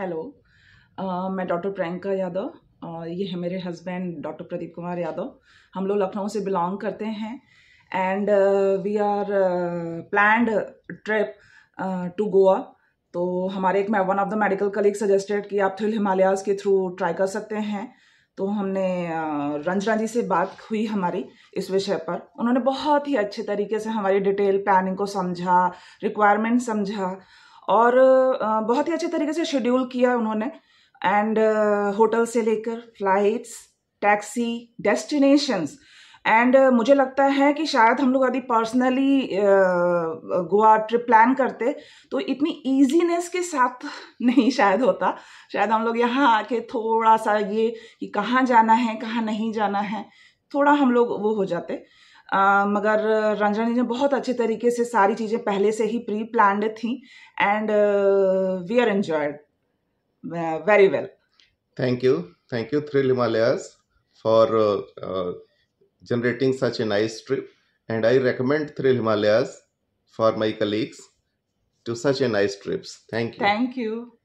hello uh, मैं doctor Priyanka Yadav और ये है मेरे हस्बैंड डॉक्टर प्रदीप कुमार यादव हम लोग लखनऊ से बिलोंग करते हैं and we are planned trip to Goa तो हमारे एक one of the medical colleague suggested कि आप थ्रिल हिमालयाज के थ्रू ट्राई कर सकते हैं तो हमने रंजना uh, जी से बात हुई हमारी इस विषय पर उन्होंने बहुत ही अच्छे तरीके से हमारी डिटेल प्लानिंग को समझा रिक्वायरमेंट समझा और बहुत ही अच्छे तरीके से शेड्यूल किया उन्होंने एंड होटल से लेकर फ्लाइट्स टैक्सी डेस्टिनेशंस एंड मुझे लगता है कि शायद हम लोग यदि पर्सनली गोवा ट्रिप प्लान करते तो इतनी ईजीनेस के साथ नहीं शायद होता शायद हम लोग यहाँ आके थोड़ा सा ये कि कहाँ जाना है कहाँ नहीं जाना है थोड़ा हम लोग वो हो जाते मगर रंजना जी ने बहुत अच्छे तरीके से सारी चीज़ें पहले से ही प्री प्लान्ड थी and we are enjoyed very well thank you thank you three Himalayas for generating such a nice trip and I recommend three Himalayas for my colleagues to such a nice trips thank you thank you